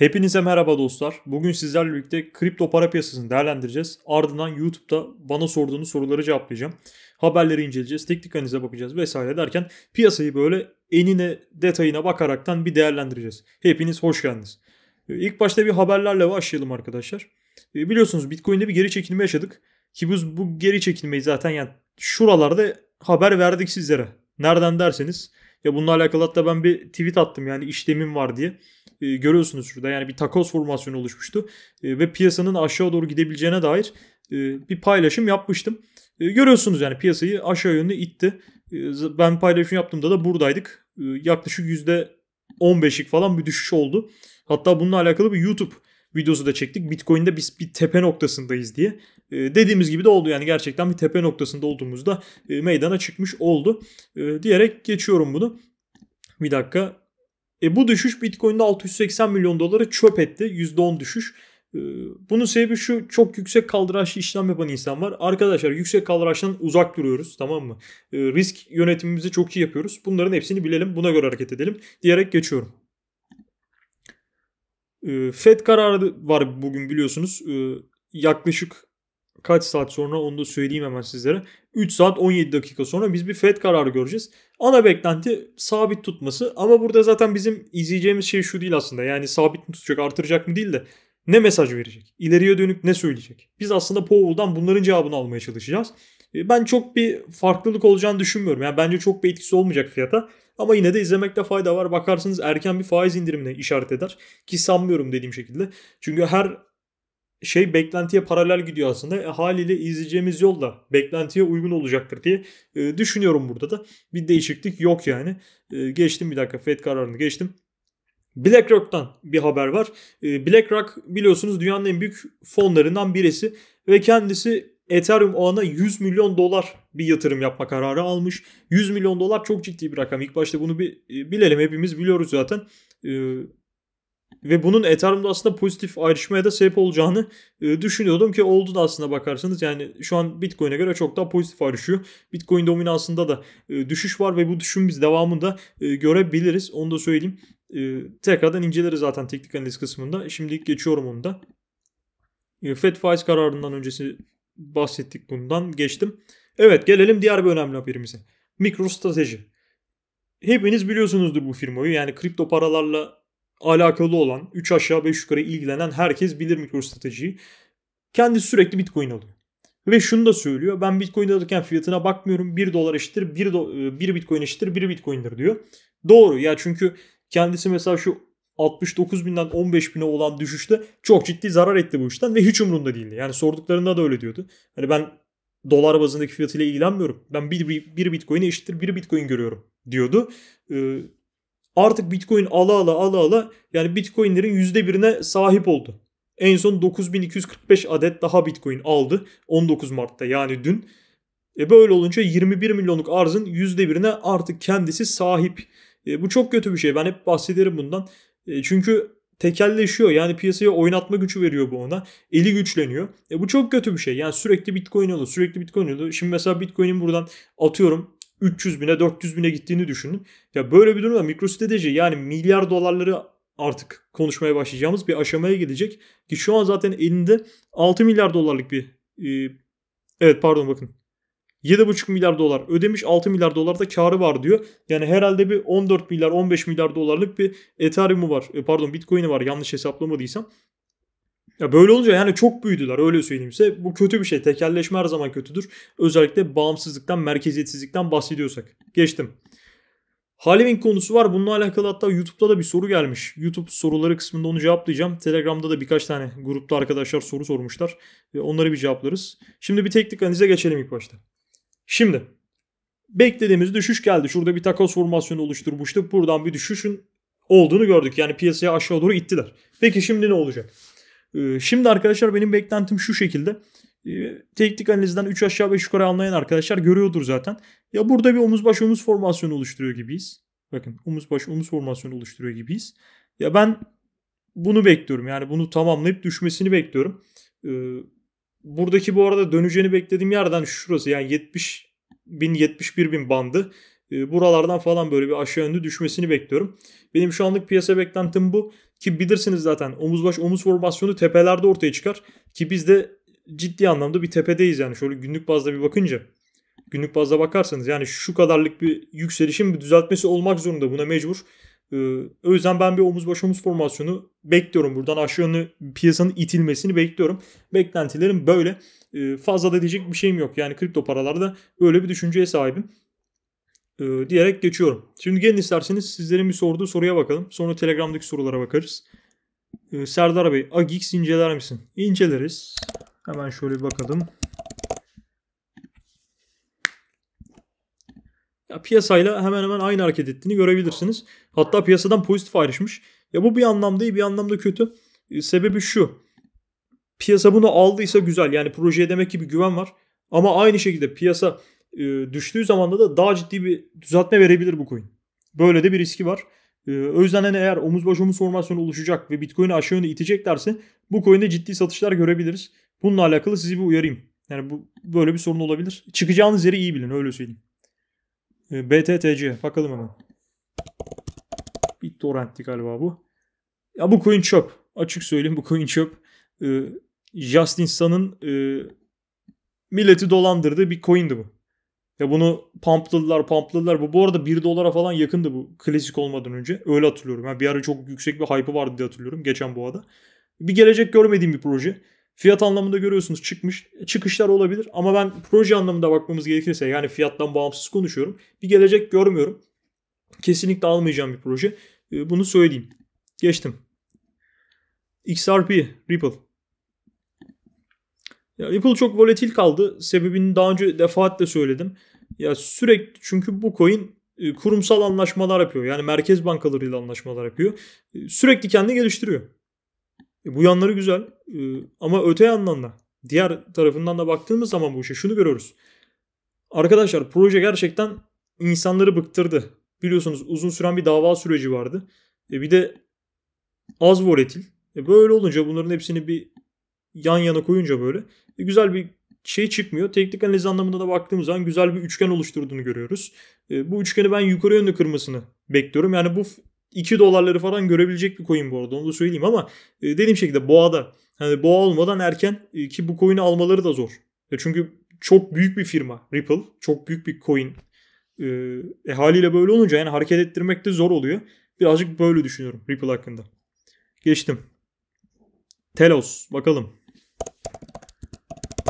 Hepinize merhaba dostlar. Bugün sizlerle birlikte kripto para piyasasını değerlendireceğiz. Ardından YouTube'da bana sorduğunuz soruları cevaplayacağım. Haberleri inceleyeceğiz, teknik analize bakacağız vesaire derken piyasayı böyle enine detayına bakaraktan bir değerlendireceğiz. Hepiniz hoş geldiniz. Ee, ilk başta bir haberlerle başlayalım arkadaşlar. Ee, biliyorsunuz Bitcoin'de bir geri çekilme yaşadık. Ki biz bu geri çekilmeyi zaten yani şuralarda haber verdik sizlere. Nereden derseniz ya bununla alakalı hatta ben bir tweet attım yani işlemim var diye. E, görüyorsunuz şurada yani bir takoz formasyonu oluşmuştu. E, ve piyasanın aşağı doğru gidebileceğine dair e, bir paylaşım yapmıştım. E, görüyorsunuz yani piyasayı aşağı yönlü itti. E, ben paylaşım yaptığımda da buradaydık. E, yaklaşık %15'lik falan bir düşüş oldu. Hatta bununla alakalı bir YouTube videosu da çektik. Bitcoin'de biz bir tepe noktasındayız diye. E, dediğimiz gibi de oldu yani gerçekten bir tepe noktasında olduğumuzda e, meydana çıkmış oldu. E, diyerek geçiyorum bunu. Bir dakika. E, bu düşüş Bitcoin'de 680 milyon doları çöp etti. %10 düşüş. Ee, bunun sebebi şu çok yüksek kaldıraçlı işlem yapan insan var. Arkadaşlar yüksek kaldıraçtan uzak duruyoruz tamam mı? Risk yönetimimizi çok iyi yapıyoruz. Bunların hepsini bilelim buna göre hareket edelim diyerek geçiyorum. Ee, Fed kararı var bugün biliyorsunuz. Ee, yaklaşık kaç saat sonra onu da söyleyeyim hemen sizlere. 3 saat 17 dakika sonra biz bir FED kararı göreceğiz. Ana beklenti sabit tutması ama burada zaten bizim izleyeceğimiz şey şu değil aslında. Yani sabit mi tutacak artıracak mı değil de ne mesaj verecek? İleriye dönük ne söyleyecek? Biz aslında Powell'dan bunların cevabını almaya çalışacağız. Ee, ben çok bir farklılık olacağını düşünmüyorum. Yani bence çok bir etkisi olmayacak fiyata. Ama yine de izlemekte fayda var. Bakarsınız erken bir faiz indirimine işaret eder. Ki sanmıyorum dediğim şekilde. Çünkü her şey beklentiye paralel gidiyor aslında. E, haliyle izleyeceğimiz yol da beklentiye uygun olacaktır diye e, düşünüyorum burada da. Bir değişiklik yok yani. E, geçtim bir dakika FED kararını geçtim. BlackRock'tan bir haber var. E, BlackRock biliyorsunuz dünyanın en büyük fonlarından birisi ve kendisi Ethereum o ana 100 milyon dolar bir yatırım yapma kararı almış. 100 milyon dolar çok ciddi bir rakam. İlk başta bunu bir e, bilelim hepimiz biliyoruz zaten. E, ve bunun Ethereum'da aslında pozitif ayrışmaya da sebep olacağını e, düşünüyordum ki oldu da aslında bakarsanız. Yani şu an Bitcoin'e göre çok daha pozitif ayrışıyor. Bitcoin dominansında da düşüş var ve bu düşün biz devamında e, görebiliriz. Onu da söyleyeyim. E, tekrardan inceleriz zaten teknik analiz kısmında. Şimdilik geçiyorum onu da. Fed faiz kararından öncesi bahsettik bundan geçtim. Evet gelelim diğer bir önemli haberimize. MicroStrategy. Hepiniz biliyorsunuzdur bu firmayı. Yani kripto paralarla alakalı olan 3 aşağı 5 yukarı ilgilenen herkes bilir MicroStrategy'yi. Kendisi sürekli Bitcoin alıyor. Ve şunu da söylüyor. Ben Bitcoin alırken fiyatına bakmıyorum. 1 dolar eşittir 1, do, 1 Bitcoin eşittir 1 Bitcoin'dir diyor. Doğru ya çünkü kendisi mesela şu 69 binden 15 bine olan düşüşte çok ciddi zarar etti bu işten ve hiç umrunda değildi. Yani sorduklarında da öyle diyordu. Hani ben dolar bazındaki fiyatıyla ilgilenmiyorum. Ben bir, bir, bir bitcoin'e eşittir bir bitcoin görüyorum diyordu. Ee, artık bitcoin ala ala ala ala yani bitcoinlerin %1'ine sahip oldu. En son 9245 adet daha bitcoin aldı 19 Mart'ta yani dün. E böyle olunca 21 milyonluk arzın %1'ine artık kendisi sahip. E bu çok kötü bir şey. Ben hep bahsederim bundan. E, çünkü tekelleşiyor. Yani piyasaya oynatma gücü veriyor bu ona. Eli güçleniyor. E bu çok kötü bir şey. Yani sürekli bitcoin alıyor. Sürekli bitcoin alıyor. Şimdi mesela bitcoin'in buradan atıyorum 300 bine 400 bine gittiğini düşünün. Ya böyle bir durumda MicroStrategy yani milyar dolarları artık konuşmaya başlayacağımız bir aşamaya gelecek. Ki şu an zaten elinde 6 milyar dolarlık bir e, evet pardon bakın 7,5 milyar dolar ödemiş 6 milyar dolar da karı var diyor. Yani herhalde bir 14 milyar 15 milyar dolarlık bir Ethereum'u var. E, pardon Bitcoin'i var yanlış hesaplamadıysam. Ya böyle olunca yani çok büyüdüler öyle söyleyeyim size. Bu kötü bir şey. Tekelleşme her zaman kötüdür. Özellikle bağımsızlıktan, merkeziyetsizlikten bahsediyorsak. Geçtim. Halving konusu var. Bununla alakalı hatta YouTube'da da bir soru gelmiş. YouTube soruları kısmında onu cevaplayacağım. Telegram'da da birkaç tane grupta arkadaşlar soru sormuşlar. E, onları bir cevaplarız. Şimdi bir teknik analize geçelim ilk başta. Şimdi beklediğimiz düşüş geldi. Şurada bir takas formasyonu oluşturmuştuk. Buradan bir düşüşün olduğunu gördük. Yani piyasaya aşağı doğru ittiler. Peki şimdi ne olacak? Ee, şimdi arkadaşlar benim beklentim şu şekilde. Ee, teknik analizden 3 aşağı 5 yukarı anlayan arkadaşlar görüyordur zaten. Ya burada bir omuz baş omuz formasyonu oluşturuyor gibiyiz. Bakın omuz baş omuz formasyonu oluşturuyor gibiyiz. Ya ben bunu bekliyorum. Yani bunu tamamlayıp düşmesini bekliyorum. Ee, buradaki bu arada döneceğini beklediğim yerden hani şurası yani 70 bin 71 bin bandı. Ee, buralardan falan böyle bir aşağı yönlü düşmesini bekliyorum. Benim şu anlık piyasa beklentim bu. Ki bilirsiniz zaten omuz baş omuz formasyonu tepelerde ortaya çıkar. Ki biz de ciddi anlamda bir tepedeyiz yani şöyle günlük bazda bir bakınca. Günlük bazda bakarsanız yani şu kadarlık bir yükselişin bir düzeltmesi olmak zorunda buna mecbur. Ee, o yüzden ben bir omuz baş omuz formasyonu bekliyorum. Buradan aşağı yönlü piyasanın itilmesini bekliyorum. Beklentilerim böyle. Ee, fazla da diyecek bir şeyim yok. Yani kripto paralarda böyle bir düşünceye sahibim ee, diyerek geçiyorum. Şimdi gelin isterseniz sizlerin bir sorduğu soruya bakalım. Sonra Telegram'daki sorulara bakarız. Ee, Serdar Bey, Agix inceler misin? İnceleriz. Hemen şöyle bir bakalım. ya piyasayla hemen hemen aynı hareket ettiğini görebilirsiniz. Hatta piyasadan pozitif ayrışmış. Ya bu bir anlamda iyi bir anlamda kötü. Ee, sebebi şu. Piyasa bunu aldıysa güzel. Yani projeye demek ki bir güven var. Ama aynı şekilde piyasa e, düştüğü zaman da daha ciddi bir düzeltme verebilir bu coin. Böyle de bir riski var. Ee, o yüzden hani eğer omuz baş omuz formasyonu oluşacak ve Bitcoin'i aşağı yönde iteceklerse bu coin'de ciddi satışlar görebiliriz. Bununla alakalı sizi bir uyarayım. Yani bu böyle bir sorun olabilir. Çıkacağınız yeri iyi bilin öyle söyleyeyim. Ee, BTTC bakalım hemen. BitTorrent'ti galiba bu. Ya bu coin çöp. Açık söyleyeyim bu coin çöp. Ee, Just insanın e, milleti dolandırdığı bir coin'di bu. Ya bunu pumpladılar pumpladılar. Bu bu arada 1 dolara falan yakındı bu klasik olmadan önce. Öyle hatırlıyorum. Yani bir ara çok yüksek bir hype'ı vardı diye hatırlıyorum geçen bu arada. Bir gelecek görmediğim bir proje. Fiyat anlamında görüyorsunuz çıkmış çıkışlar olabilir ama ben proje anlamında bakmamız gerekirse yani fiyattan bağımsız konuşuyorum. Bir gelecek görmüyorum. Kesinlikle almayacağım bir proje. Ee, bunu söyleyeyim. Geçtim. XRP, Ripple. Ya Ripple çok volatil kaldı. Sebebini daha önce defaatle söyledim. Ya sürekli çünkü bu coin e, kurumsal anlaşmalar yapıyor. Yani merkez bankalarıyla anlaşmalar yapıyor. E, sürekli kendini geliştiriyor. E, bu yanları güzel e, ama öte yandan da diğer tarafından da baktığımız zaman bu işe şunu görüyoruz. Arkadaşlar proje gerçekten insanları bıktırdı. Biliyorsunuz uzun süren bir dava süreci vardı. E, bir de az volatil. E, böyle olunca bunların hepsini bir yan yana koyunca böyle e, güzel bir şey çıkmıyor. Teknik analiz anlamında da baktığımız zaman güzel bir üçgen oluşturduğunu görüyoruz. E, bu üçgeni ben yukarı yönlü kırmasını bekliyorum. Yani bu 2 dolarları falan görebilecek bir coin bu arada onu da söyleyeyim ama e, dediğim şekilde boğada. Hani boğa olmadan erken e, ki bu coin'i almaları da zor. Çünkü çok büyük bir firma Ripple. Çok büyük bir coin. E, e, haliyle böyle olunca yani hareket ettirmek de zor oluyor. Birazcık böyle düşünüyorum Ripple hakkında. Geçtim. Telos bakalım.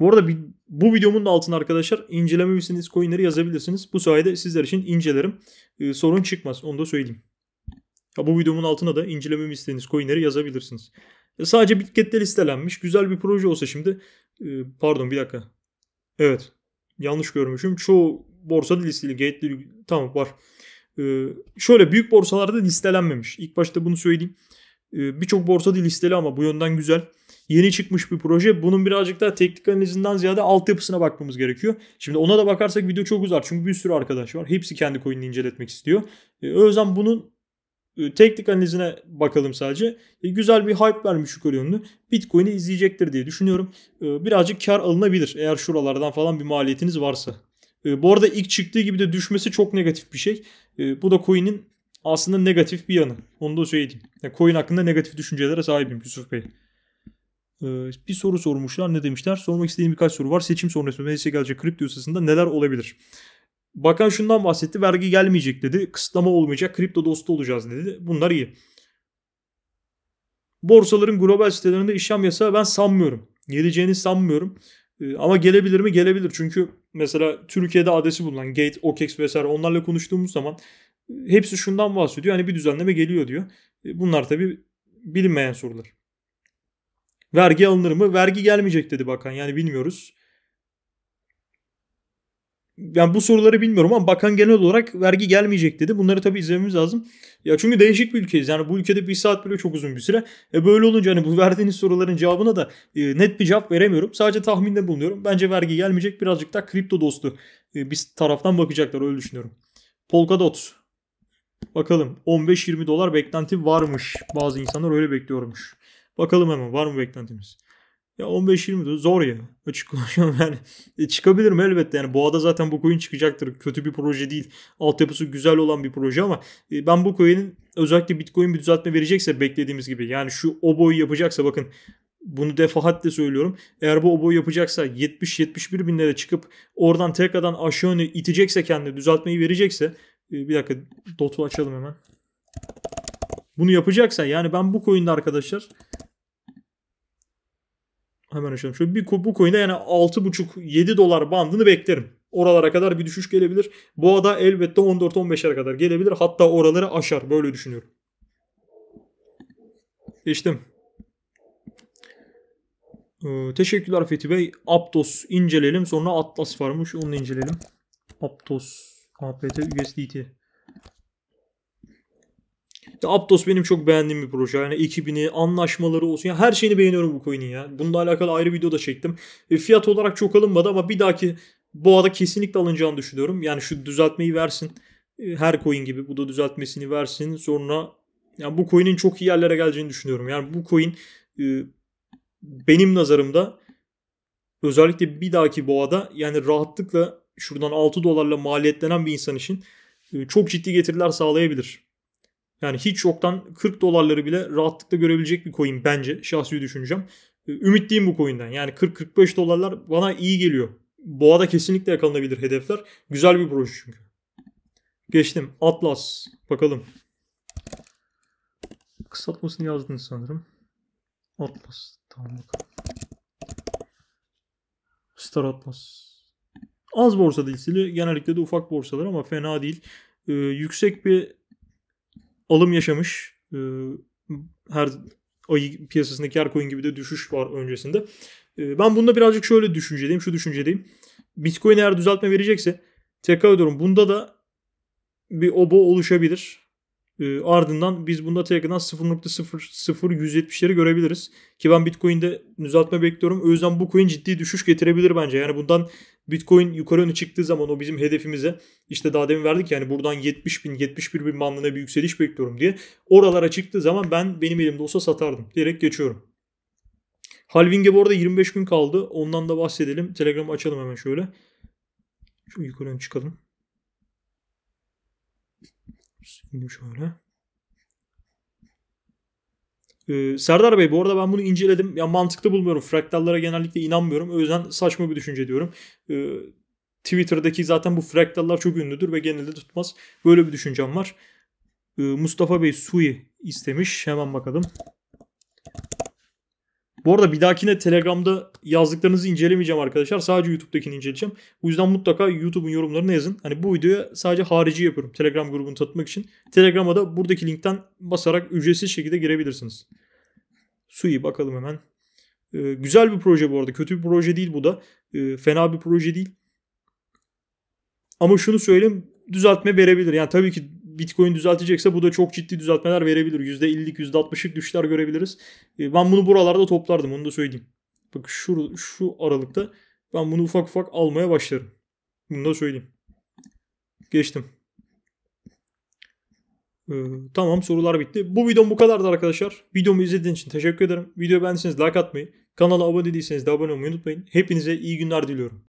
Bu arada bir, bu videomun da altına arkadaşlar incelememişsiniz coinleri yazabilirsiniz. Bu sayede sizler için incelerim. Ee, sorun çıkmaz onu da söyleyeyim. Ya bu videomun altına da incelememi istediğiniz coinleri yazabilirsiniz. E sadece Bitget'te listelenmiş güzel bir proje olsa şimdi e, pardon bir dakika. Evet. Yanlış görmüşüm. Çoğu borsada listeli. Gate'li tamam var. E, şöyle büyük borsalarda listelenmemiş. İlk başta bunu söyleyeyim. E, Birçok borsada listeli ama bu yönden güzel yeni çıkmış bir proje. Bunun birazcık daha teknik analizinden ziyade altyapısına bakmamız gerekiyor. Şimdi ona da bakarsak video çok uzar. Çünkü bir sürü arkadaş var. Hepsi kendi coin'ini inceletmek istiyor. E, o yüzden bunun ee, teknik analizine bakalım sadece. E, güzel bir hype vermiş yukarı yönlü. Bitcoin'i izleyecektir diye düşünüyorum. E, birazcık kar alınabilir eğer şuralardan falan bir maliyetiniz varsa. E, bu arada ilk çıktığı gibi de düşmesi çok negatif bir şey. E, bu da coin'in aslında negatif bir yanı. Onu da söyleyeyim. Yani coin hakkında negatif düşüncelere sahibim Yusuf Bey. bir soru sormuşlar. Ne demişler? Sormak istediğim birkaç soru var. Seçim sonrası meclise gelecek kripto yasasında neler olabilir? Bakan şundan bahsetti. Vergi gelmeyecek dedi. Kısıtlama olmayacak. Kripto dostu olacağız dedi. Bunlar iyi. Borsaların global sitelerinde işlem yasağı ben sanmıyorum. Geleceğini sanmıyorum. Ee, ama gelebilir mi? Gelebilir. Çünkü mesela Türkiye'de adresi bulunan Gate, OKEX vesaire onlarla konuştuğumuz zaman e, hepsi şundan bahsediyor. Hani bir düzenleme geliyor diyor. E, bunlar tabi bilinmeyen sorular. Vergi alınır mı? Vergi gelmeyecek dedi bakan. Yani bilmiyoruz yani bu soruları bilmiyorum ama bakan genel olarak vergi gelmeyecek dedi. Bunları tabii izlememiz lazım. Ya çünkü değişik bir ülkeyiz. Yani bu ülkede bir saat bile çok uzun bir süre. E böyle olunca hani bu verdiğiniz soruların cevabına da e, net bir cevap veremiyorum. Sadece tahminde bulunuyorum. Bence vergi gelmeyecek. Birazcık da kripto dostu e, bir taraftan bakacaklar öyle düşünüyorum. Polkadot. Bakalım 15-20 dolar beklenti varmış. Bazı insanlar öyle bekliyormuş. Bakalım hemen var mı beklentimiz? Ya 15-20 diyor. Zor ya. Açık konuşuyorum yani. E, çıkabilir Elbette yani. Boğa'da zaten bu koyun çıkacaktır. Kötü bir proje değil. Altyapısı güzel olan bir proje ama e, ben bu koyunun özellikle Bitcoin bir düzeltme verecekse beklediğimiz gibi. Yani şu o yapacaksa bakın bunu defaatle söylüyorum. Eğer bu oboyu yapacaksa 70-71 binlere çıkıp oradan tekrardan aşağı yönü itecekse kendi düzeltmeyi verecekse e, bir dakika dotu açalım hemen. Bunu yapacaksa yani ben bu coin'de arkadaşlar Hemen açalım. Şöyle bir bu coin'de yani 6,5-7 dolar bandını beklerim. Oralara kadar bir düşüş gelebilir. Bu ada elbette 14-15'lere kadar gelebilir. Hatta oraları aşar. Böyle düşünüyorum. Geçtim. Ee, teşekkürler Fethi Bey. Aptos inceleyelim. Sonra Atlas varmış. Onu inceleyelim. Aptos. APT USDT. Ya Aptos benim çok beğendiğim bir proje. Yani ekibini, anlaşmaları olsun. yani her şeyini beğeniyorum bu coin'in ya. Bununla alakalı ayrı video da çektim. E, fiyat olarak çok alınmadı ama bir dahaki boğada kesinlikle alınacağını düşünüyorum. Yani şu düzeltmeyi versin. E, her coin gibi bu da düzeltmesini versin. Sonra yani bu coin'in çok iyi yerlere geleceğini düşünüyorum. Yani bu coin e, benim nazarımda özellikle bir dahaki boğada yani rahatlıkla şuradan 6 dolarla maliyetlenen bir insan için e, çok ciddi getiriler sağlayabilir. Yani hiç yoktan 40 dolarları bile rahatlıkla görebilecek bir coin bence şahsi düşüneceğim. Ee, ümitliyim bu coin'den. Yani 40-45 dolarlar bana iyi geliyor. Boğa'da kesinlikle yakalanabilir hedefler. Güzel bir proje çünkü. Geçtim. Atlas. Bakalım. Kısaltmasını yazdın sanırım. Atlas. Tamam bakalım. Star Atlas. Az borsa değilsili. Genellikle de ufak borsalar ama fena değil. Ee, yüksek bir alım yaşamış. E, her ayı piyasasındaki her coin gibi de düşüş var öncesinde. E, ben bunda birazcık şöyle düşünceliyim, şu düşünceliyim. Bitcoin eğer düzeltme verecekse tekrar ediyorum bunda da bir obo oluşabilir. E, ardından biz bunda Telegram'dan 0.00170'leri görebiliriz. Ki ben Bitcoin'de düzeltme bekliyorum. O yüzden bu coin ciddi düşüş getirebilir bence. Yani bundan Bitcoin yukarı yönü çıktığı zaman o bizim hedefimize işte daha demin verdik yani buradan 70 bin 71 bin bandına bir yükseliş bekliyorum diye. Oralara çıktığı zaman ben benim elimde olsa satardım. Direkt geçiyorum. Halving'e bu arada 25 gün kaldı. Ondan da bahsedelim. Telegram açalım hemen şöyle. Şu yukarı çıkalım. Şimdi şöyle. Ee, Serdar Bey bu arada ben bunu inceledim. Ya mantıklı bulmuyorum. Fraktallara genellikle inanmıyorum. O yüzden saçma bir düşünce diyorum. Ee, Twitter'daki zaten bu fraktallar çok ünlüdür ve genelde tutmaz. Böyle bir düşüncem var. Ee, Mustafa Bey Sui istemiş. Hemen bakalım. Bu arada bir dahakine Telegram'da yazdıklarınızı incelemeyeceğim arkadaşlar. Sadece YouTube'dakini inceleyeceğim. O yüzden mutlaka YouTube'un yorumlarını yazın. Hani bu videoya sadece harici yapıyorum Telegram grubunu tatmak için. Telegram'a da buradaki linkten basarak ücretsiz şekilde girebilirsiniz. Sui bakalım hemen. Ee, güzel bir proje bu arada. Kötü bir proje değil bu da. Ee, fena bir proje değil. Ama şunu söyleyeyim düzeltme verebilir. Yani tabii ki Bitcoin düzeltecekse bu da çok ciddi düzeltmeler verebilir. %50'lik %60'lık düşler görebiliriz. E, ben bunu buralarda toplardım onu da söyleyeyim. Bak şu, şu aralıkta ben bunu ufak ufak almaya başlarım. Bunu da söyleyeyim. Geçtim. Ee, tamam sorular bitti. Bu videom bu kadardı arkadaşlar. Videomu izlediğiniz için teşekkür ederim. Videoyu beğendiyseniz like atmayı, kanala abone değilseniz de abone olmayı unutmayın. Hepinize iyi günler diliyorum.